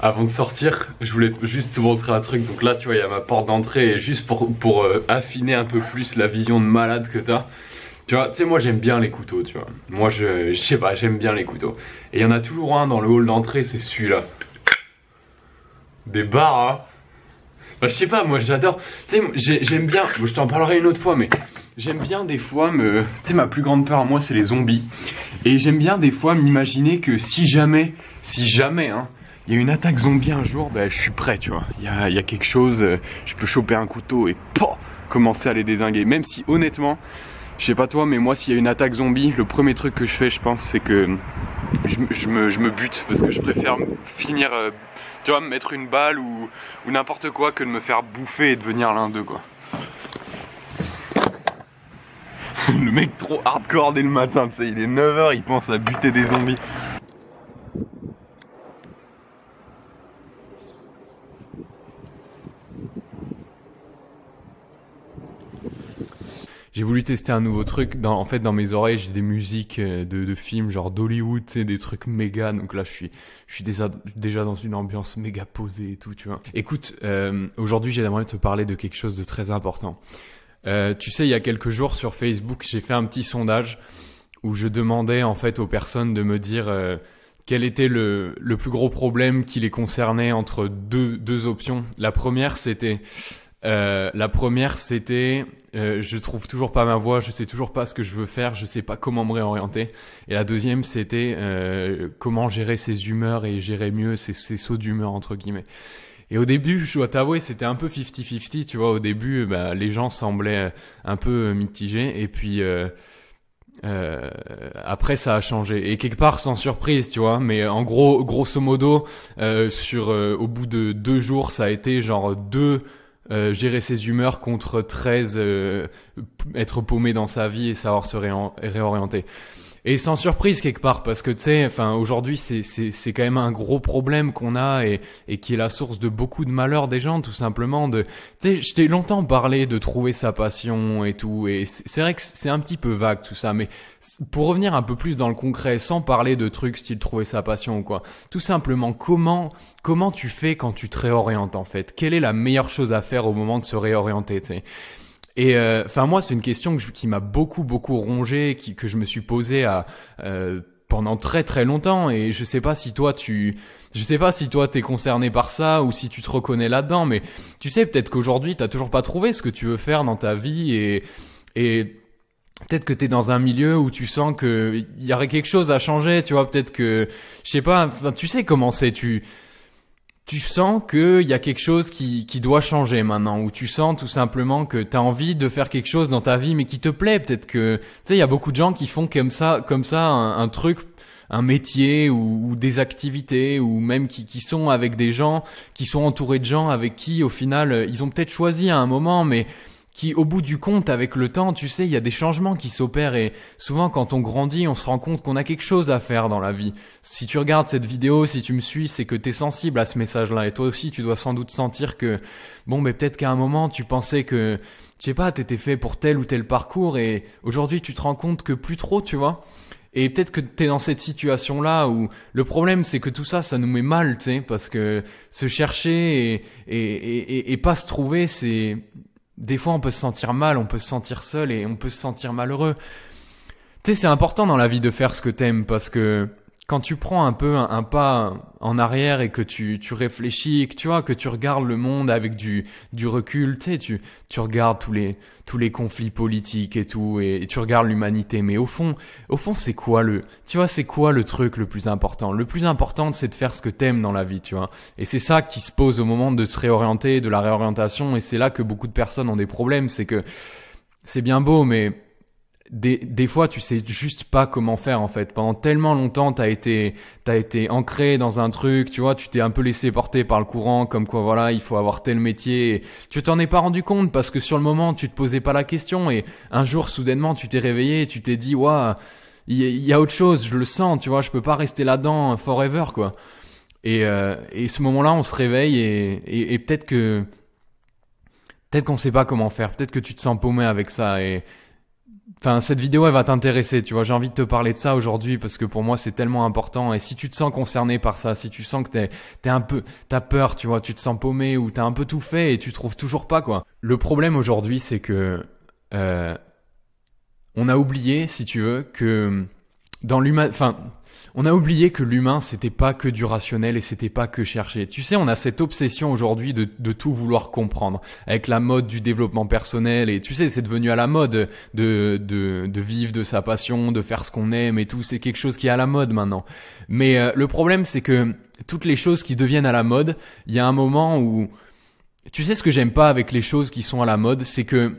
avant de sortir, je voulais juste te montrer un truc. Donc là, tu vois, il y a ma porte d'entrée. juste pour, pour euh, affiner un peu plus la vision de malade que t'as. Tu vois, tu sais, moi j'aime bien les couteaux, tu vois. Moi, je, je sais pas, j'aime bien les couteaux. Et il y en a toujours un dans le hall d'entrée, c'est celui-là. Des barres, hein. Bah, je sais pas, moi j'adore. Tu sais, j'aime bien. je t'en parlerai une autre fois, mais j'aime bien des fois me. Tu sais, ma plus grande peur, à moi, c'est les zombies. Et j'aime bien des fois m'imaginer que si jamais, si jamais, hein, il y a une attaque zombie un jour, ben, je suis prêt, tu vois. Il y a, quelque chose, euh, je peux choper un couteau et commencer à les désinguer. Même si honnêtement, je sais pas toi, mais moi s'il y a une attaque zombie, le premier truc que je fais, je pense, c'est que je, me, bute parce que je préfère finir, euh, tu vois, me mettre une balle ou, n'importe quoi que de me faire bouffer et devenir l'un d'eux, quoi. le mec trop hardcore dès le matin, tu sais, il est 9h, il pense à buter des zombies. j'ai voulu tester un nouveau truc. en fait, dans mes oreilles, j'ai des musiques euh, de, films genre d'Hollywood, tu sais, des trucs méga. Donc là, je suis, je suis déjà, dans une ambiance méga posée et tout, tu vois. Écoute, euh, aujourd'hui, de te parler de quelque chose de très important. Euh, tu sais, il y a quelques jours sur Facebook, j'ai fait un petit sondage où je demandais en fait aux personnes de me dire euh, quel était le, le, plus gros problème qui les concernait entre deux, deux options. La première, c'était euh, la première, c'était euh, je trouve toujours pas ma voie, je sais toujours pas ce que je veux faire, je sais pas comment me réorienter. Et la deuxième, c'était euh, comment gérer ses humeurs et gérer mieux ses, sauts d'humeur entre guillemets. Et au début, je dois t'avouer, c'était un peu 50-50, tu vois. Au début, euh, bah, les gens semblaient euh, un peu mitigés, et puis euh, après, ça a changé et quelque part sans surprise, tu vois. Mais en gros, grosso modo, euh, sur au bout de deux jours, ça a été genre deux euh, gérer ses humeurs contre 13 euh, être paumé dans sa vie et savoir se réorienter. Et sans surprise quelque part, parce que tu sais, enfin aujourd'hui c'est c'est quand même un gros problème qu'on a et et qui est la source de beaucoup de malheur des gens tout simplement. De tu sais, je t'ai longtemps parlé de trouver sa passion et tout, et c'est vrai que c'est un petit peu vague tout ça, mais pour revenir un peu plus dans le concret, sans parler de trucs style trouver sa passion ou quoi, tout simplement comment comment tu fais quand tu te réorientes en fait Quelle est la meilleure chose à faire au moment de se réorienter tu sais et euh, enfin moi c'est une question qui m'a beaucoup beaucoup rongé, qui, que je me suis posée à euh, pendant très très longtemps et je sais pas si toi tu je sais pas si toi t'es concerné par ça ou si tu te reconnais là-dedans mais tu sais peut-être qu'aujourd'hui t'as toujours pas trouvé ce que tu veux faire dans ta vie et et Peut-être que t'es dans un milieu où tu sens qu'il y aurait quelque chose à changer, tu vois. Peut-être que, je sais pas. Enfin, tu sais comment c'est. Tu, tu sens qu'il y a quelque chose qui, qui doit changer maintenant, ou tu sens tout simplement que tu as envie de faire quelque chose dans ta vie mais qui te plaît. Peut-être que, tu sais, il y a beaucoup de gens qui font comme ça, comme ça un, truc un métier ou, ou, des activités ou même qui, qui, sont avec des gens, qui sont entourés de gens avec qui au final ils ont peut-être choisi à un moment mais qui, au bout du compte, avec le temps, tu sais, il y a des changements qui s'opèrent et souvent quand on grandit, on se rend compte qu'on a quelque chose à faire dans la vie. Si tu regardes cette vidéo, si tu me suis, c'est que t'es sensible à ce message-là et toi aussi, tu dois sans doute sentir que, bon, mais peut-être qu'à un moment, tu pensais que, je sais pas, t'étais fait pour tel ou tel parcours et aujourd'hui, tu te rends compte que plus trop, tu vois. Et peut-être que tu es dans cette situation-là où le problème c'est que tout ça, ça nous met mal, tu sais, parce que se chercher et pas se trouver, c'est des fois, on peut se sentir mal, on peut se sentir seul et on peut se sentir malheureux. Tu sais, c'est important dans la vie de faire ce que t'aimes parce que quand tu prends un peu un, pas en arrière et que tu, tu réfléchis, que tu vois, que tu regardes le monde avec du, du recul, tu sais, tu, regardes tous les, tous les conflits politiques et tout, et, tu regardes l'humanité. Mais au fond, au fond, c'est quoi le, tu vois, c'est quoi le truc le plus important? Le plus important, c'est de faire ce que t'aimes dans la vie, tu vois. Et c'est ça qui se pose au moment de se réorienter, de la réorientation. Et c'est là que beaucoup de personnes ont des problèmes. C'est que, c'est bien beau, mais des, fois, tu sais juste pas comment faire en fait. Pendant tellement longtemps, t'as été, t'as été ancré dans un truc, tu vois, tu t'es un peu laissé porter par le courant, comme quoi voilà, il faut avoir tel métier. tu t'en es pas rendu compte parce que sur le moment, tu te posais pas la question et un jour, soudainement, tu t'es réveillé, tu t'es dit waouh, il y, a autre chose, je le sens, tu vois, je peux pas rester là-dedans forever quoi. Et, euh, et ce moment-là, on se réveille et, et, et peut-être que, peut-être qu'on sait pas comment faire, peut-être que tu te sens paumé avec ça et Enfin, cette vidéo, elle va t'intéresser, tu vois. J'ai envie de te parler de ça aujourd'hui parce que pour moi, c'est tellement important. Et si tu te sens concerné par ça, si tu sens que t'es, un peu, t'as peur, tu vois, tu te sens paumé ou t'as un peu tout fait et tu trouves toujours pas, quoi. Le problème aujourd'hui, c'est que, euh, on a oublié, si tu veux, que dans l'humain, enfin, on a oublié que l'humain, c'était pas que du rationnel et c'était pas que chercher. Tu sais, on a cette obsession aujourd'hui de, tout vouloir comprendre. Avec la mode du développement personnel et tu sais, c'est devenu à la mode de, de, vivre de sa passion, de faire ce qu'on aime et tout. C'est quelque chose qui est à la mode maintenant. Mais euh, le problème, c'est que toutes les choses qui deviennent à la mode, il y a un moment où... Tu sais ce que j'aime pas avec les choses qui sont à la mode, c'est que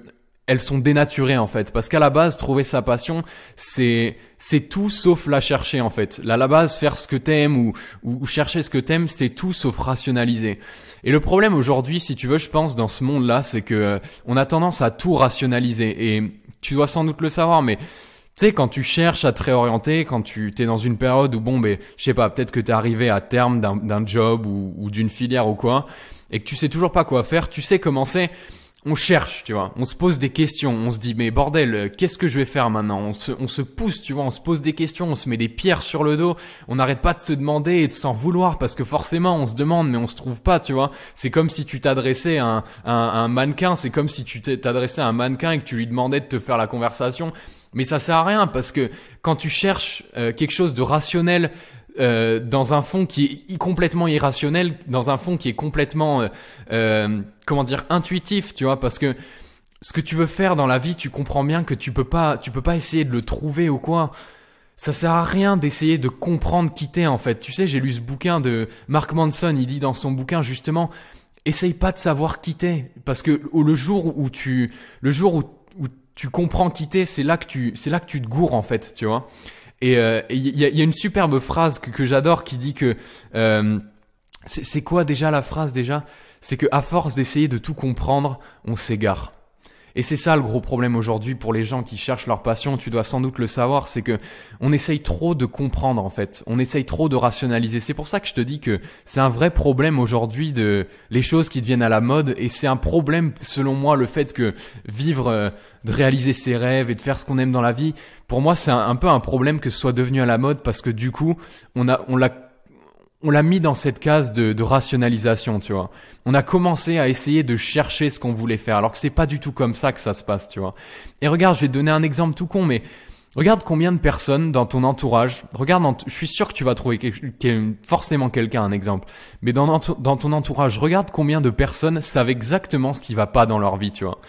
elles sont dénaturées en fait parce qu'à la base trouver sa passion c'est c'est tout sauf la chercher en fait là à la base faire ce que t'aimes ou, ou, chercher ce que t'aimes c'est tout sauf rationaliser et le problème aujourd'hui si tu veux je pense dans ce monde là c'est que euh, on a tendance à tout rationaliser et tu dois sans doute le savoir mais tu sais, quand tu cherches à te réorienter, quand tu t'es dans une période où, bon, ben, je sais pas, peut-être que t'es arrivé à terme d'un job ou, ou d'une filière ou quoi, et que tu sais toujours pas quoi faire, tu sais comment c'est on cherche, tu vois. On se pose des questions. On se dit, mais bordel, euh, qu'est-ce que je vais faire maintenant on se, on se pousse, tu vois. On se pose des questions. On se met des pierres sur le dos. On n'arrête pas de se demander et de s'en vouloir parce que forcément, on se demande, mais on se trouve pas, tu vois. C'est comme si tu t'adressais à un, un mannequin. C'est comme si tu t'adressais à un mannequin et que tu lui demandais de te faire la conversation. Mais ça sert à rien parce que quand tu cherches euh, quelque chose de rationnel, euh, dans un fond qui est complètement irrationnel, dans un fond qui est complètement, euh, euh, comment dire, intuitif, tu vois, parce que ce que tu veux faire dans la vie, tu comprends bien que tu peux pas, tu peux pas essayer de le trouver ou quoi. Ça sert à rien d'essayer de comprendre quitter en fait. Tu sais, j'ai lu ce bouquin de Mark Manson, il dit dans son bouquin justement, essaye pas de savoir quitter parce que le jour où tu, le jour où, tu comprends quitter c'est là que tu, c'est là que tu te gourres en fait, tu vois. Et il euh, y, a une superbe phrase que, que j'adore qui dit que euh, c'est quoi déjà la phrase déjà C'est que à force d'essayer de tout comprendre, on s'égare. Et c'est ça le gros problème aujourd'hui pour les gens qui cherchent leur passion, tu dois sans doute le savoir, c'est que on essaye trop de comprendre en fait, on essaye trop de rationaliser. C'est pour ça que je te dis que c'est un vrai problème aujourd'hui de les choses qui deviennent à la mode et c'est un problème selon moi le fait que vivre, euh, de réaliser ses rêves et de faire ce qu'on aime dans la vie, pour moi c'est un, un, peu un problème que ce soit devenu à la mode parce que du coup on a on l'a on l'a mis dans cette case de, rationalisation, tu vois. On a commencé à essayer de chercher ce qu'on voulait faire, alors que c'est pas du tout comme ça que ça se passe, tu vois. Et regarde, j'ai donné un exemple tout con, mais regarde combien de personnes dans ton entourage, regarde, je suis sûr que tu vas trouver forcément quelqu'un, un exemple, mais dans, ton entourage, regarde combien de personnes savent exactement ce qui va pas dans leur vie, tu vois.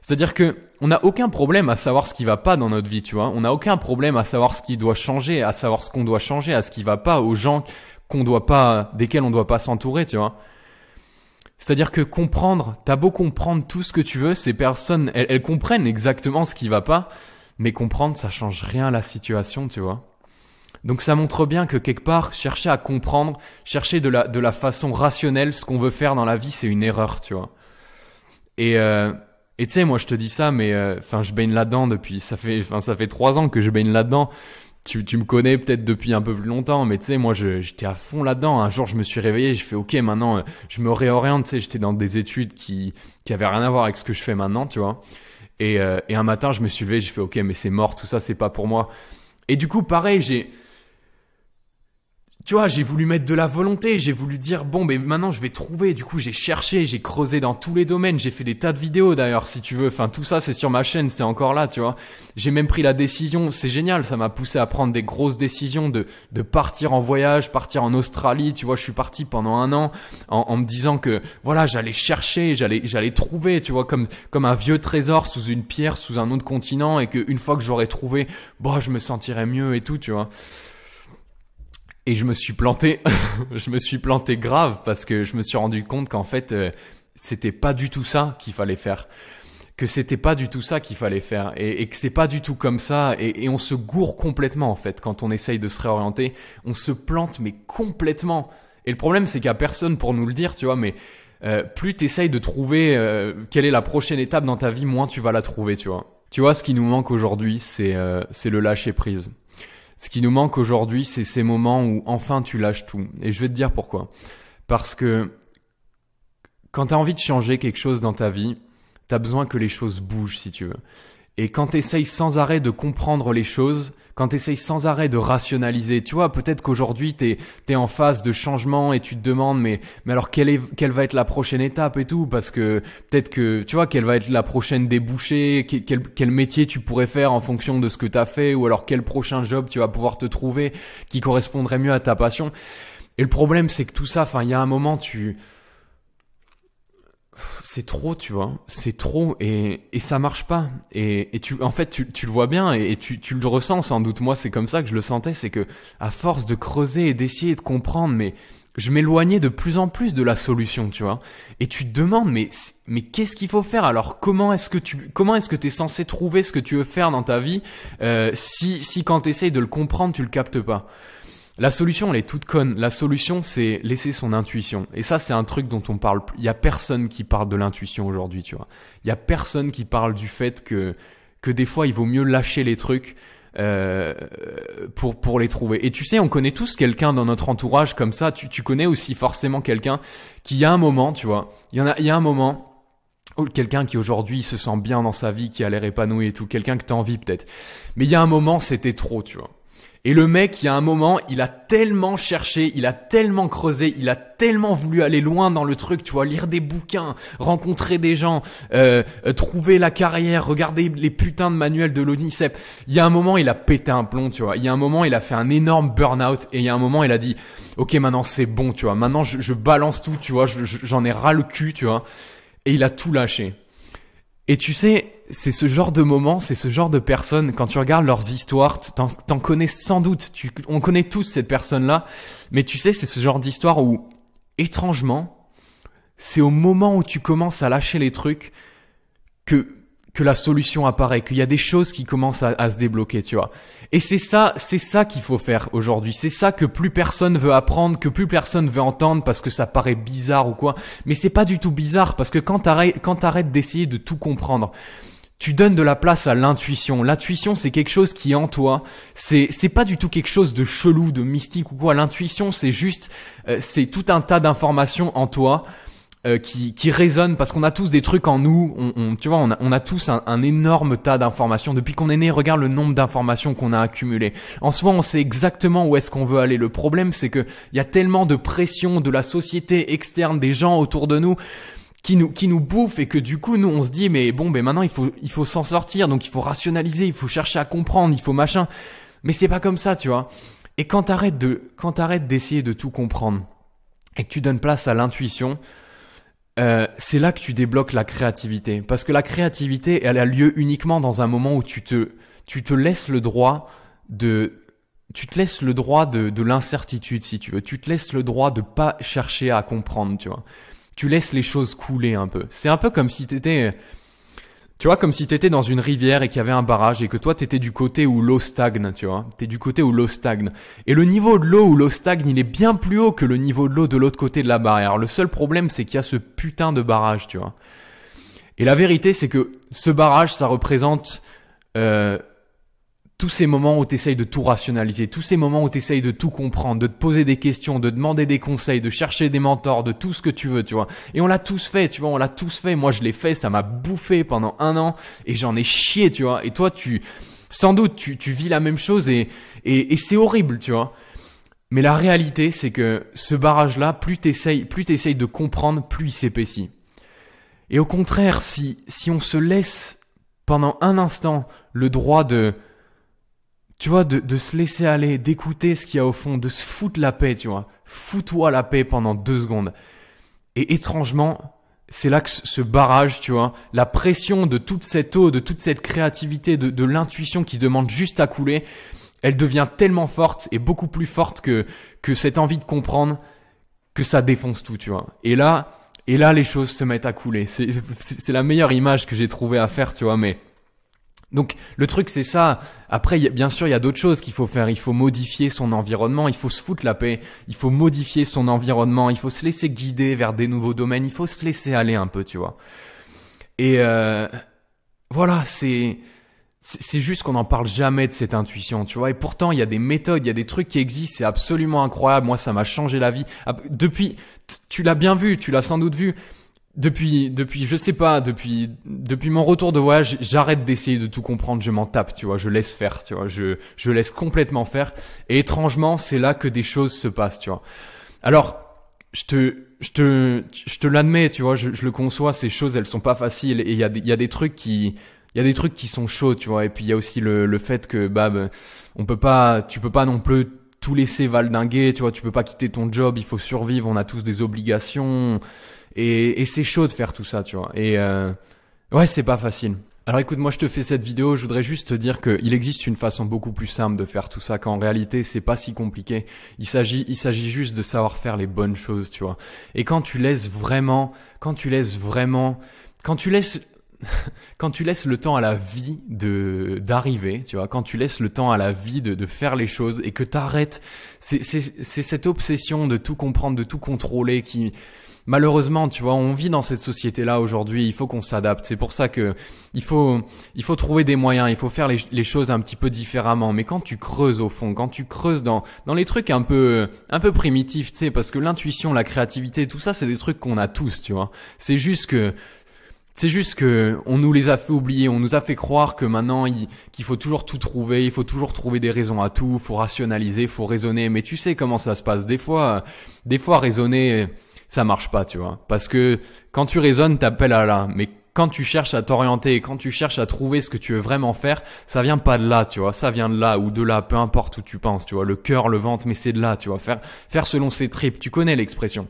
C'est-à-dire que on n'a aucun problème à savoir ce qui va pas dans notre vie, tu vois. On n'a aucun problème à savoir ce qui doit changer, à savoir ce qu'on doit changer, à ce qui va pas aux gens qu'on doit pas, desquels on doit pas s'entourer, tu vois. C'est-à-dire que comprendre, t'as beau comprendre tout ce que tu veux, ces personnes, elles, comprennent exactement ce qui va pas, mais comprendre, ça change rien à la situation, tu vois. Donc ça montre bien que quelque part, chercher à comprendre, chercher de la, de la façon rationnelle ce qu'on veut faire dans la vie, c'est une erreur, tu vois. Et, euh, et tu sais, moi je te dis ça, mais euh, enfin je baigne là-dedans depuis, ça fait, enfin ça fait trois ans que je baigne là-dedans tu, me connais peut-être depuis un peu plus longtemps, mais tu sais, moi, j'étais à fond là-dedans. Un jour, je me suis réveillé, je fais OK, maintenant, euh, je me réoriente. Tu sais, j'étais dans des études qui, qui avaient rien à voir avec ce que je fais maintenant, tu vois. Et, euh, et un matin, je me suis levé, j'ai fait OK, mais c'est mort, tout ça, c'est pas pour moi. Et du coup, pareil, j'ai tu vois, j'ai voulu mettre de la volonté, j'ai voulu dire bon, mais maintenant je vais trouver. Du coup, j'ai cherché, j'ai creusé dans tous les domaines, j'ai fait des tas de vidéos d'ailleurs, si tu veux. Enfin, tout ça, c'est sur ma chaîne, c'est encore là, tu vois. J'ai même pris la décision, c'est génial, ça m'a poussé à prendre des grosses décisions de, de partir en voyage, partir en Australie. Tu vois, je suis parti pendant un an en, me disant que voilà, j'allais chercher, j'allais, j'allais trouver, tu vois, comme, comme un vieux trésor sous une pierre, sous un autre continent, et qu'une fois que j'aurais trouvé, bah, je me sentirais mieux et tout, tu vois. Et je me suis planté, je me suis planté grave parce que je me suis rendu compte qu'en fait, euh, c'était pas du tout ça qu'il fallait faire. Que c'était pas du tout ça qu'il fallait faire et, que c'est pas du tout comme ça. Et, on se gourre complètement en fait quand on essaye de se réorienter. On se plante mais complètement. Et le problème c'est qu'il n'y a personne pour nous le dire, tu vois. Mais euh, plus tu essayes de trouver euh, quelle est la prochaine étape dans ta vie, moins tu vas la trouver, tu vois. Tu vois, ce qui nous manque aujourd'hui, c'est c'est le lâcher prise. Ce qui nous manque aujourd'hui, c'est ces moments où enfin tu lâches tout. Et je vais te dire pourquoi. Parce que quand tu as envie de changer quelque chose dans ta vie, tu as besoin que les choses bougent si tu veux. Et quand tu essayes sans arrêt de comprendre les choses, quand tu essayes sans arrêt de rationaliser, tu vois, peut-être qu'aujourd'hui tu es en phase de changement et tu te demandes mais mais alors quelle est quelle va être la prochaine étape et tout parce que peut-être que tu vois quelle va être la prochaine débouchée, quel quel métier tu pourrais faire en fonction de ce que tu as fait ou alors quel prochain job tu vas pouvoir te trouver qui correspondrait mieux à ta passion. Et le problème c'est que tout ça, enfin il y a un moment tu c'est trop, tu vois. C'est trop et, et ça marche pas. Et, et tu, en fait, tu, tu le vois bien et, tu, tu le ressens sans doute. Moi, c'est comme ça que je le sentais, c'est que à force de creuser et d'essayer de comprendre, mais je m'éloignais de plus en plus de la solution, tu vois. Et tu te demandes, mais, mais qu'est-ce qu'il faut faire Alors comment est-ce que tu comment est-ce que t'es censé trouver ce que tu veux faire dans ta vie euh, si si quand t'essayes de le comprendre, tu le captes pas la solution, elle est toute conne. La solution, c'est laisser son intuition. Et ça, c'est un truc dont on parle. Il y a personne qui parle de l'intuition aujourd'hui, tu vois. Il y a personne qui parle du fait que que des fois, il vaut mieux lâcher les trucs euh, pour pour les trouver. Et tu sais, on connaît tous quelqu'un dans notre entourage comme ça. Tu tu connais aussi forcément quelqu'un qui, a un moment, tu vois, il y en a, il y a un moment oh, quelqu'un qui aujourd'hui se sent bien dans sa vie, qui a l'air épanoui et tout, quelqu'un que t'as envie peut-être. Mais il y a un moment, c'était trop, tu vois. Et le mec, il y a un moment, il a tellement cherché, il a tellement creusé, il a tellement voulu aller loin dans le truc, tu vois, lire des bouquins, rencontrer des gens, euh, euh, trouver la carrière, regarder les putains de manuels de l'ONICEP. Il y a un moment, il a pété un plomb, tu vois. Il y a un moment, il a fait un énorme burn-out et il y a un moment, il a dit, ok, maintenant c'est bon, tu vois. Maintenant, je, balance tout, tu vois. J'en ai ras le cul, tu vois. Et il a tout lâché. Et tu sais, c'est ce genre de moment, c'est ce genre de personnes, quand tu regardes leurs histoires, t'en, connais sans doute, on connaît tous cette personne-là, mais tu sais, c'est ce genre d'histoire où, étrangement, c'est au moment où tu commences à lâcher les trucs que que la solution apparaît, qu'il y a des choses qui commencent à, se débloquer, tu vois. Et c'est ça, c'est ça qu'il faut faire aujourd'hui. C'est ça que plus personne veut apprendre, que plus personne veut entendre parce que ça paraît bizarre ou quoi. Mais c'est pas du tout bizarre parce que quand t'arrêtes, quand d'essayer de tout comprendre, tu donnes de la place à l'intuition. L'intuition, c'est quelque chose qui est en toi. C'est, c'est pas du tout quelque chose de chelou, de mystique ou quoi. L'intuition, c'est juste, euh, c'est tout un tas d'informations en toi euh, qui, qui résonne parce qu'on a tous des trucs en nous. On, tu vois, on a, on a tous un, énorme tas d'informations. Depuis qu'on est né, regarde le nombre d'informations qu'on a accumulées. En ce moment, on sait exactement où est-ce qu'on veut aller. Le problème, c'est que y a tellement de pression de la société externe, des gens autour de nous qui nous qui nous bouffe et que du coup nous on se dit mais bon ben maintenant il faut il faut s'en sortir donc il faut rationaliser il faut chercher à comprendre il faut machin mais c'est pas comme ça tu vois et quand t'arrêtes de quand t'arrêtes d'essayer de tout comprendre et que tu donnes place à l'intuition euh, c'est là que tu débloques la créativité. Parce que la créativité, elle a lieu uniquement dans un moment où tu te, tu te laisses le droit de, tu te laisses le droit de, de l'incertitude, si tu veux. Tu te laisses le droit de pas chercher à comprendre, tu vois. Tu laisses les choses couler un peu. C'est un peu comme si tu t'étais, tu vois, comme si t'étais dans une rivière et qu'il y avait un barrage et que toi t'étais du côté où l'eau stagne, tu vois. T'es du côté où l'eau stagne. Et le niveau de l'eau où l'eau stagne, il est bien plus haut que le niveau de l'eau de l'autre côté de la barrière. Le seul problème, c'est qu'il y a ce putain de barrage, tu vois. Et la vérité, c'est que ce barrage, ça représente euh, tous ces moments où tu de tout rationaliser, tous ces moments où tu de tout comprendre, de te poser des questions, de demander des conseils, de chercher des mentors, de tout ce que tu veux, tu vois. Et on l'a tous fait, tu vois, on l'a tous fait. Moi, je l'ai fait, ça m'a bouffé pendant un an et j'en ai chié, tu vois. Et toi, tu, sans doute, tu, tu vis la même chose et, et, et c'est horrible, tu vois. Mais la réalité, c'est que ce barrage-là, plus t'essayes, plus t'essayes de comprendre, plus il s'épaissit. Et au contraire, si, si on se laisse pendant un instant le droit de, tu vois, de, se laisser aller, d'écouter ce qu'il y a au fond, de se foutre la paix, tu vois. Fous-toi la paix pendant deux secondes. Et étrangement, c'est là que ce barrage, tu vois, la pression de toute cette eau, de toute cette créativité, de, l'intuition qui demande juste à couler, elle devient tellement forte et beaucoup plus forte que, que cette envie de comprendre que ça défonce tout, tu vois. Et là, et là, les choses se mettent à couler. C'est la meilleure image que j'ai trouvé à faire, tu vois, mais donc le truc c'est ça. Après bien sûr il y a d'autres choses qu'il faut faire. Il faut modifier son environnement. Il faut se foutre la paix. Il faut modifier son environnement. Il faut se laisser guider vers des nouveaux domaines. Il faut se laisser aller un peu, tu vois. Et euh, voilà, c'est c'est juste qu'on n'en parle jamais de cette intuition, tu vois. Et pourtant, il y a des méthodes, il y a des trucs qui existent, c'est absolument incroyable. Moi, ça m'a changé la vie. Ah, depuis, tu l'as bien vu, tu l'as sans doute vu depuis, depuis, je sais pas, depuis, depuis mon retour de voyage, j'arrête d'essayer de tout comprendre, je m'en tape, tu vois, je laisse faire, tu vois, je, je laisse complètement faire. Et étrangement, c'est là que des choses se passent, tu vois. Alors, je te, je te, je te l'admets, tu vois, je, je, le conçois, ces choses, elles sont pas faciles. Et il y a, y a des trucs qui, il y a des trucs qui sont chauds, tu vois. Et puis il y a aussi le, le fait que, bah, bah, on peut pas, tu peux pas non plus tout laisser valdinguer, tu vois, tu peux pas quitter ton job, il faut survivre, on a tous des obligations. Et, et c'est chaud de faire tout ça, tu vois. Et euh, ouais, c'est pas facile. Alors écoute, moi je te fais cette vidéo, je voudrais juste te dire qu'il existe une façon beaucoup plus simple de faire tout ça, qu'en réalité c'est pas si compliqué. Il s'agit, il s'agit juste de savoir faire les bonnes choses, tu vois. Et quand tu laisses vraiment, quand tu laisses vraiment, quand tu laisses quand tu laisses le temps à la vie de d'arriver, tu vois, quand tu laisses le temps à la vie de, de faire les choses et que t'arrêtes, c'est cette obsession de tout comprendre, de tout contrôler qui malheureusement, tu vois, on vit dans cette société-là aujourd'hui. Il faut qu'on s'adapte. C'est pour ça que il faut, il faut trouver des moyens. Il faut faire les, choses un petit peu différemment. Mais quand tu creuses au fond, quand tu creuses dans, dans les trucs un peu, un peu primitifs, tu sais, parce que l'intuition, la créativité, tout ça, c'est des trucs qu'on a tous, tu vois. C'est juste que c'est juste que on nous les a fait oublier, on nous a fait croire que maintenant il, qu'il faut toujours tout trouver, il faut toujours trouver des raisons à tout, faut rationaliser, faut raisonner. Mais tu sais comment ça se passe des fois, des fois raisonner, ça marche pas, tu vois. Parce que quand tu raisonnes, t'appelles à là. Mais quand tu cherches à t'orienter quand tu cherches à trouver ce que tu veux vraiment faire, ça vient pas de là, tu vois. Ça vient de là ou de là, peu importe où tu penses, tu vois. Le cœur, le ventre, mais c'est de là, tu vois. Faire, faire selon ses tripes. Tu connais l'expression.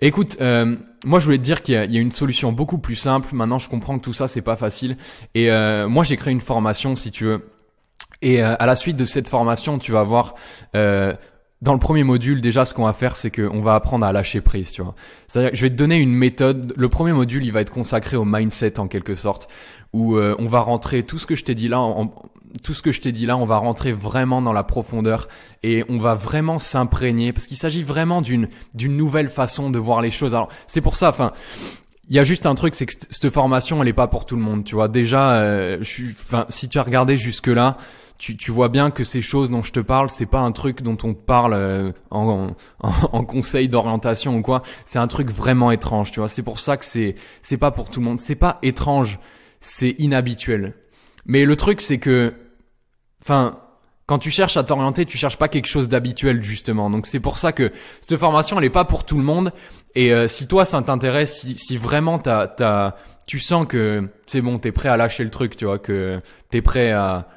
Écoute, euh, moi je voulais te dire qu'il y, a une solution beaucoup plus simple. Maintenant, je comprends que tout ça c'est pas facile. Et euh, moi, j'ai créé une formation, si tu veux. Et euh, à la suite de cette formation, tu vas voir dans le premier module, déjà, ce qu'on va faire, c'est qu'on va apprendre à lâcher prise, tu vois. C'est-à-dire, je vais te donner une méthode. Le premier module, il va être consacré au mindset, en quelque sorte, où euh, on va rentrer tout ce que je t'ai dit là, en, tout ce que je t'ai dit là, on va rentrer vraiment dans la profondeur et on va vraiment s'imprégner parce qu'il s'agit vraiment d'une d'une nouvelle façon de voir les choses. Alors, c'est pour ça, enfin. Il y a juste un truc, c'est que cette formation, elle est pas pour tout le monde, tu vois. Déjà, euh, je suis, enfin, si tu as regardé jusque là, tu, vois bien que ces choses dont je te parle, c'est pas un truc dont on te parle euh, en, en, conseil d'orientation ou quoi. C'est un truc vraiment étrange, tu vois. C'est pour ça que c'est c'est pas pour tout le monde. C'est pas étrange, c'est inhabituel. Mais le truc, c'est que, enfin, quand tu cherches à t'orienter, tu cherches pas quelque chose d'habituel justement. Donc c'est pour ça que cette formation, elle est pas pour tout le monde. Et euh, si toi, ça t'intéresse, si, si vraiment t'as, t'as, tu sens que c'est bon, t'es prêt à lâcher le truc, tu vois, que t'es prêt à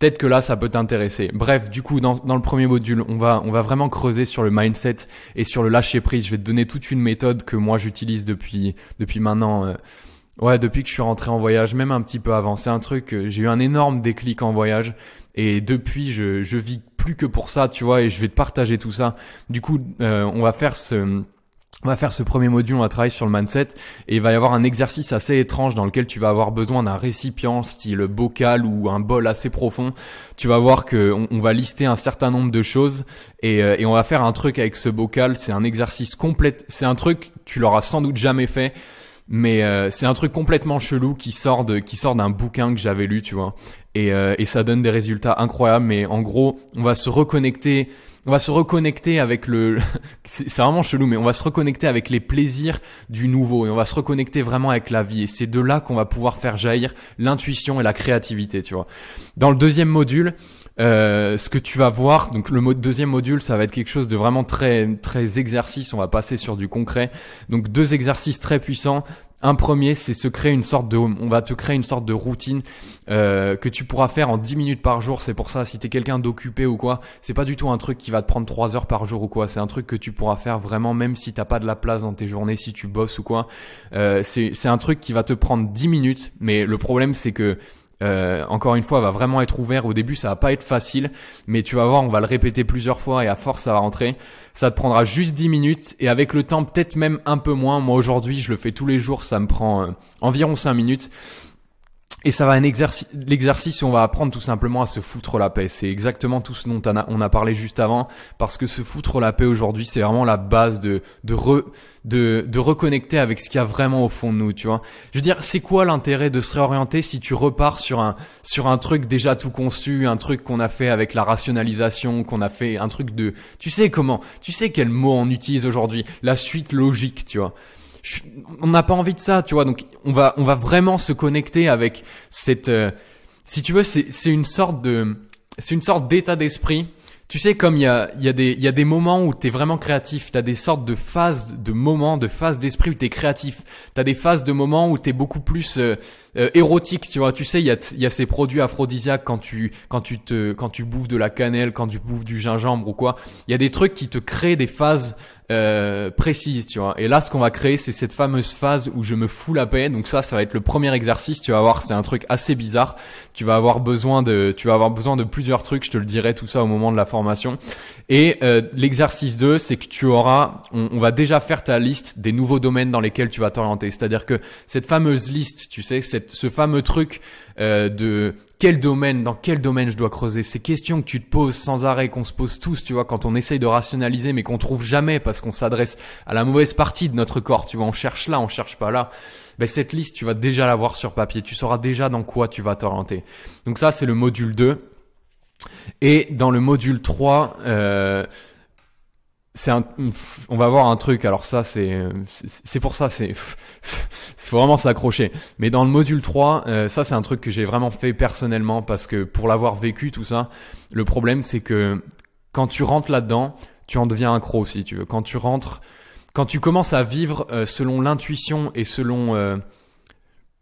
Peut-être que là, ça peut t'intéresser. Bref, du coup, dans, dans, le premier module, on va, on va vraiment creuser sur le mindset et sur le lâcher prise. Je vais te donner toute une méthode que moi j'utilise depuis, depuis maintenant. Euh, ouais, depuis que je suis rentré en voyage, même un petit peu avant. C'est un truc, euh, j'ai eu un énorme déclic en voyage. Et depuis, je, je vis plus que pour ça, tu vois, et je vais te partager tout ça. Du coup, euh, on va faire ce on va faire ce premier module, on va travailler sur le mindset et il va y avoir un exercice assez étrange dans lequel tu vas avoir besoin d'un récipient style bocal ou un bol assez profond. Tu vas voir que on, va lister un certain nombre de choses euh, et, on va faire un truc avec ce bocal. C'est un exercice complet. C'est un truc tu l'auras sans doute jamais fait, mais euh, c'est un truc complètement chelou qui sort de qui sort d'un bouquin que j'avais lu, tu vois. Et, euh, et ça donne des résultats incroyables. Mais en gros, on va se reconnecter on va se reconnecter avec le, c'est vraiment chelou, mais on va se reconnecter avec les plaisirs du nouveau et on va se reconnecter vraiment avec la vie. Et c'est de là qu'on va pouvoir faire jaillir l'intuition et la créativité, tu vois. Dans le deuxième module, euh, ce que tu vas voir, donc le deuxième module, ça va être quelque chose de vraiment très très exercice. On va passer sur du concret. Donc deux exercices très puissants un premier, c'est se créer une sorte de On va te créer une sorte de routine euh, que tu pourras faire en 10 minutes par jour. C'est pour ça, si t'es quelqu'un d'occupé ou quoi, c'est pas du tout un truc qui va te prendre 3 heures par jour ou quoi. C'est un truc que tu pourras faire vraiment même si t'as pas de la place dans tes journées, si tu bosses ou quoi. Euh, c'est un truc qui va te prendre 10 minutes. Mais le problème, c'est que euh, encore une fois, va vraiment être ouvert. Au début, ça va pas être facile, mais tu vas voir, on va le répéter plusieurs fois et à force, ça va rentrer. Ça te prendra juste 10 minutes et avec le temps, peut-être même un peu moins. Moi, aujourd'hui, je le fais tous les jours, ça me prend euh, environ 5 minutes. Et ça va un exercice, l'exercice on va apprendre tout simplement à se foutre la paix. C'est exactement tout ce dont on a parlé juste avant, parce que se foutre la paix aujourd'hui, c'est vraiment la base de re, de de reconnecter avec ce qu'il y a vraiment au fond de nous, tu vois. Je veux dire, c'est quoi l'intérêt de se réorienter si tu repars sur un sur un truc déjà tout conçu, un truc qu'on a fait avec la rationalisation, qu'on a fait un truc de, tu sais comment, tu sais quel mot on utilise aujourd'hui, la suite logique, tu vois on n'a pas envie de ça, tu vois. Donc on va on va vraiment se connecter avec cette euh, si tu veux c'est une sorte de c'est une sorte d'état d'esprit. Tu sais comme il y a il y a des il y a des moments où tu es vraiment créatif, tu as des sortes de phases de moments, de phases d'esprit où tu es créatif. Tu as des phases de moments où tu es beaucoup plus euh, euh, érotique, tu vois. Tu sais, il y a, y a ces produits aphrodisiaques quand tu, quand tu te, quand tu bouffes de la cannelle, quand tu bouffes du gingembre ou quoi. Il y a des trucs qui te créent des phases euh, précise, tu vois. Et là, ce qu'on va créer, c'est cette fameuse phase où je me fous la paix. Donc ça, ça va être le premier exercice. Tu vas voir, c'est un truc assez bizarre. Tu vas avoir besoin de, tu vas avoir besoin de plusieurs trucs. Je te le dirai tout ça au moment de la formation. Et euh, l'exercice 2, c'est que tu auras, on, va déjà faire ta liste des nouveaux domaines dans lesquels tu vas t'orienter. C'est-à-dire que cette fameuse liste, tu sais, cette, ce fameux truc euh, de quel domaine, dans quel domaine je dois creuser, ces questions que tu te poses sans arrêt, qu'on se pose tous, tu vois, quand on essaye de rationaliser mais qu'on trouve jamais parce qu'on s'adresse à la mauvaise partie de notre corps, tu vois, on cherche là, on cherche pas là. Ben, cette liste, tu vas déjà l'avoir sur papier, tu sauras déjà dans quoi tu vas t'orienter. Donc ça, c'est le module 2. Et dans le module 3, euh, c'est on va voir un truc. Alors ça, c'est, c'est pour ça, c'est, faut vraiment s'accrocher. Mais dans le module 3, euh, ça c'est un truc que j'ai vraiment fait personnellement parce que pour l'avoir vécu tout ça, le problème c'est que quand tu rentres là-dedans, tu en deviens un croc si tu veux. Quand tu rentres, quand tu commences à vivre euh, selon l'intuition et selon euh,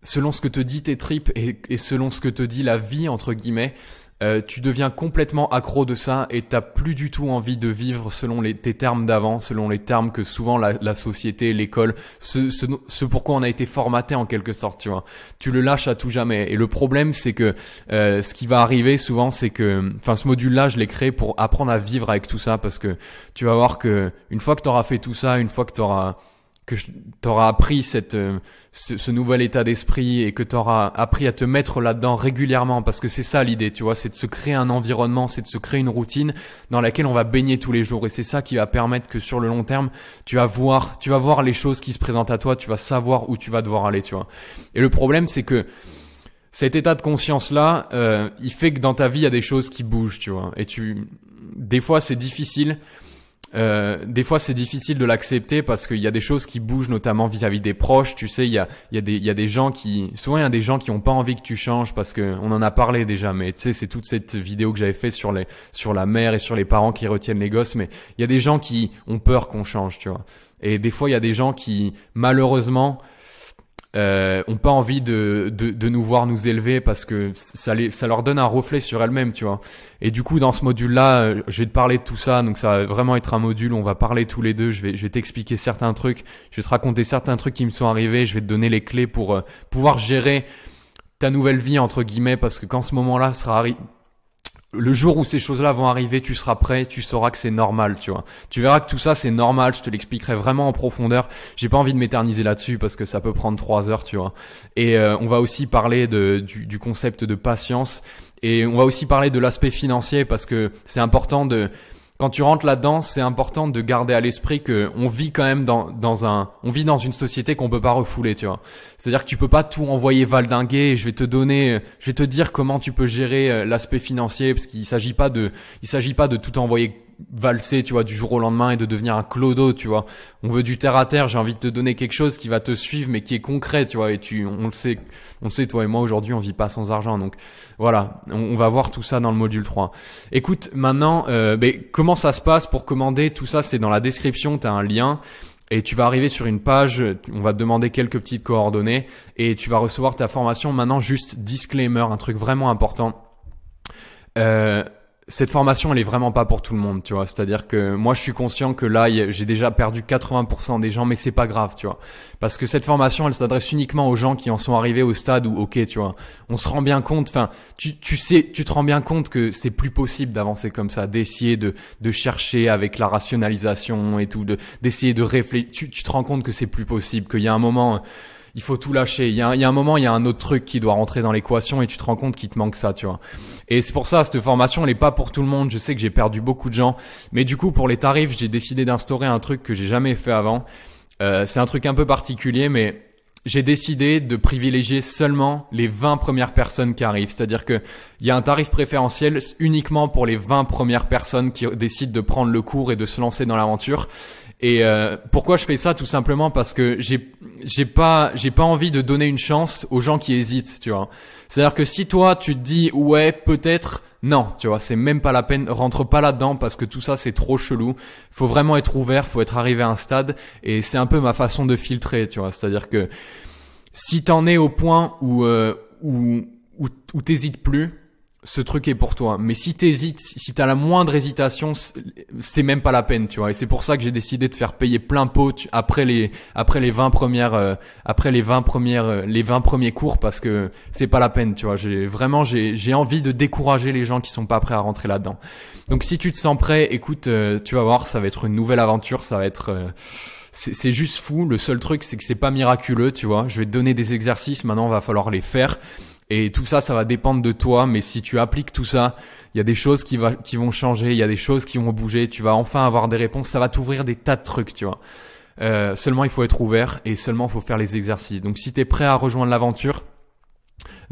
selon ce que te dit tes tripes et selon ce que te dit la vie entre guillemets, euh, tu deviens complètement accro de ça et t'as plus du tout envie de vivre selon les, tes termes d'avant, selon les termes que souvent la, la société, l'école, ce, ce, ce pourquoi on a été formaté en quelque sorte, tu vois. Tu le lâches à tout jamais. Et le problème, c'est que euh, ce qui va arriver souvent, c'est que, enfin, ce module-là, je l'ai créé pour apprendre à vivre avec tout ça parce que tu vas voir que une fois que tu auras fait tout ça, une fois que tu auras que tu auras appris cette, euh, ce, nouvel état d'esprit et que tu auras appris à te mettre là-dedans régulièrement parce que c'est ça l'idée, tu vois, c'est de se créer un environnement, c'est de se créer une routine dans laquelle on va baigner tous les jours et c'est ça qui va permettre que sur le long terme, tu vas voir, tu vas voir les choses qui se présentent à toi, tu vas savoir où tu vas devoir aller, tu vois. Et le problème, c'est que cet état de conscience là, euh, il fait que dans ta vie, il y a des choses qui bougent, tu vois. Et tu, des fois, c'est difficile euh, des fois, c'est difficile de l'accepter parce qu'il y a des choses qui bougent, notamment vis-à-vis des proches. Tu sais, il y a, y, a des, y a des gens qui, souvent, il y a des gens qui ont pas envie que tu changes parce que on en a parlé déjà. Mais tu sais, c'est toute cette vidéo que j'avais fait sur les, sur la mère et sur les parents qui retiennent les gosses. Mais il y a des gens qui ont peur qu'on change, tu vois. Et des fois, il y a des gens qui, malheureusement, euh, ont pas envie de, de, nous voir nous élever parce que ça, ça leur donne un reflet sur elles-mêmes, tu vois. Et du coup, dans ce module-là, euh, je vais te parler de tout ça, donc ça va vraiment être un module, on va parler tous les deux, je vais, je vais t'expliquer certains trucs, je vais te raconter certains trucs qui me sont arrivés, je vais te donner les clés pour euh, pouvoir gérer ta nouvelle vie, entre guillemets, parce que quand ce moment-là sera, arrivé le jour où ces choses-là vont arriver, tu seras prêt, tu sauras que c'est normal, tu vois. Tu verras que tout ça c'est normal, je te l'expliquerai vraiment en profondeur. J'ai pas envie de m'éterniser là-dessus parce que ça peut prendre trois heures, tu vois. Et euh, on va aussi parler de, du concept de patience et on va aussi parler de l'aspect financier parce que c'est important de quand tu rentres là-dedans, c'est important de garder à l'esprit que on vit quand même dans, un, on vit dans une société qu'on peut pas refouler, tu vois. C'est-à-dire que tu peux pas tout envoyer valdinguer. Et je vais te donner, je vais te dire comment tu peux gérer euh, l'aspect financier, parce qu'il s'agit pas de, il s'agit pas de tout envoyer valser, tu vois, du jour au lendemain et de devenir un clodo, tu vois. On veut du terre à terre. J'ai envie de te donner quelque chose qui va te suivre, mais qui est concret, tu vois. Et tu, on le sait, on sait, toi et moi aujourd'hui, on vit pas sans argent. Donc voilà, on, va voir tout ça dans le module 3. Écoute, maintenant, mais euh, ben, comment ça se passe pour commander Tout ça, c'est dans la description. T'as un lien et tu vas arriver sur une page, on va te demander quelques petites coordonnées et tu vas recevoir ta formation. Maintenant, juste disclaimer, un truc vraiment important. Euh, cette formation, elle est vraiment pas pour tout le monde, tu vois. C'est-à-dire que moi, je suis conscient que là, j'ai déjà perdu 80% des gens, mais c'est pas grave, tu vois. Parce que cette formation, elle s'adresse uniquement aux gens qui en sont arrivés au stade où, ok, tu vois, on se rend bien compte, enfin, tu, tu sais, tu te rends bien compte que c'est plus possible d'avancer comme ça, d'essayer de, de chercher avec la rationalisation et tout, d'essayer de réfléchir. Tu, tu te rends compte que c'est plus possible, qu'il y a un moment, il faut tout lâcher. Il y, a un, moment, il y a un autre truc qui doit rentrer dans l'équation et tu te rends compte qu'il te manque ça, tu vois. Et c'est pour ça, cette formation, elle est pas pour tout le monde. Je sais que j'ai perdu beaucoup de gens. Mais du coup, pour les tarifs, j'ai décidé d'instaurer un truc que j'ai jamais fait avant. Euh, c'est un truc un peu particulier, mais j'ai décidé de privilégier seulement les 20 premières personnes qui arrivent. C'est-à-dire que il y a un tarif préférentiel uniquement pour les 20 premières personnes qui décident de prendre le cours et de se lancer dans l'aventure. Et euh, pourquoi je fais ça Tout simplement parce que j'ai j'ai pas j'ai pas envie de donner une chance aux gens qui hésitent, tu vois. C'est-à-dire que si toi tu te dis ouais peut-être non, tu vois, c'est même pas la peine, rentre pas là-dedans parce que tout ça c'est trop chelou. Faut vraiment être ouvert, faut être arrivé à un stade et c'est un peu ma façon de filtrer, tu vois. C'est-à-dire que si t'en es au point où euh, où où t'hésites plus, ce truc est pour toi. Mais si t'hésites, si t'as la moindre hésitation, c'est même pas la peine, tu vois. Et c'est pour ça que j'ai décidé de faire payer plein pot après les après les 20 premières euh, après les 20 premières euh, les 20 premiers cours parce que c'est pas la peine, tu vois. J'ai vraiment j'ai j'ai envie de décourager les gens qui sont pas prêts à rentrer là-dedans. Donc si tu te sens prêt, écoute, euh, tu vas voir, ça va être une nouvelle aventure, ça va être c'est juste fou. Le seul truc, c'est que c'est pas miraculeux, tu vois. Je vais te donner des exercices. Maintenant, va falloir les faire. Et tout ça, ça va dépendre de toi, mais si tu appliques tout ça, il y a des choses qui, vont changer, il y a des choses qui vont bouger, tu vas enfin avoir des réponses, ça va t'ouvrir des tas de trucs, tu vois. Euh, seulement, il faut être ouvert et seulement, il faut faire les exercices. Donc, si tu es prêt à rejoindre l'aventure,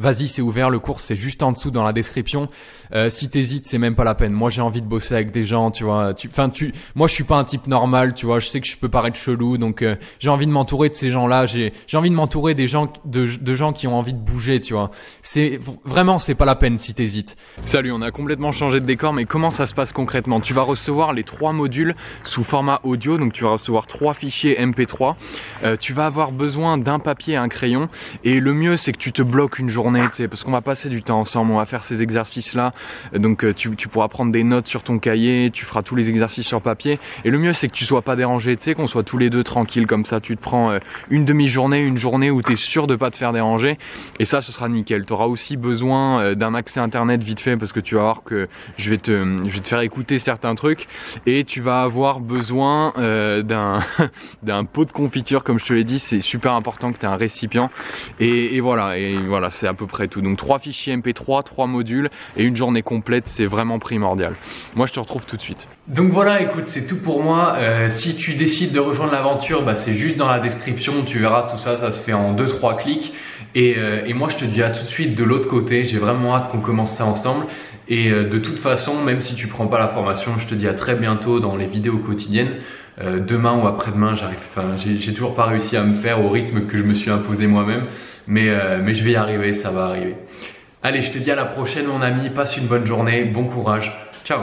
Vas-y, c'est ouvert, le cours c'est juste en dessous dans la description. Euh, si t'hésites, c'est même pas la peine. Moi, j'ai envie de bosser avec des gens, tu vois. Tu, tu, moi, je suis pas un type normal, tu vois. Je sais que je peux paraître chelou, donc euh, j'ai envie de m'entourer de ces gens-là. J'ai, j'ai envie de m'entourer des gens, de, de gens qui ont envie de bouger, tu vois. C'est vraiment, c'est pas la peine si t'hésites. Salut, on a complètement changé de décor, mais comment ça se passe concrètement Tu vas recevoir les trois modules sous format audio, donc tu vas recevoir trois fichiers MP3. Euh, tu vas avoir besoin d'un papier, et un crayon, et le mieux, c'est que tu te bloques une journée parce qu'on va passer du temps ensemble, on va faire ces exercices-là. Donc euh, tu, pourras prendre des notes sur ton cahier, tu feras tous les exercices sur papier. Et le mieux, c'est que tu sois pas dérangé, tu sais, qu'on soit tous les deux tranquilles comme ça. Tu te prends euh, une demi-journée, une journée où tu es sûr de pas te faire déranger. Et ça, ce sera nickel. Tu auras aussi besoin euh, d'un accès internet vite fait parce que tu vas voir que je vais te, faire écouter certains trucs et tu vas avoir besoin d'un d'un pot de confiture comme je te l'ai dit c'est super important que tu aies un récipient et, et voilà et voilà c'est à peu près tout. Donc trois fichiers MP3, trois modules et une journée complète, c'est vraiment primordial. Moi, je te retrouve tout de suite. Donc voilà, écoute, c'est tout pour moi. Euh, si tu décides de rejoindre l'aventure, bah, c'est juste dans la description, tu verras tout ça, ça se fait en 2-3 clics. Euh, et, moi, je te dis à tout de suite de l'autre côté. J'ai vraiment hâte qu'on commence ça ensemble. Et euh, de toute façon, même si tu prends pas la formation, je te dis à très bientôt dans les vidéos quotidiennes. demain ou après-demain, j'arrive. Enfin, j'ai toujours pas réussi à me faire au rythme que je me suis imposé moi-même. Euh, mais, je vais y arriver, ça va arriver. Allez, je te dis à la prochaine mon ami, passe une bonne journée, bon courage, ciao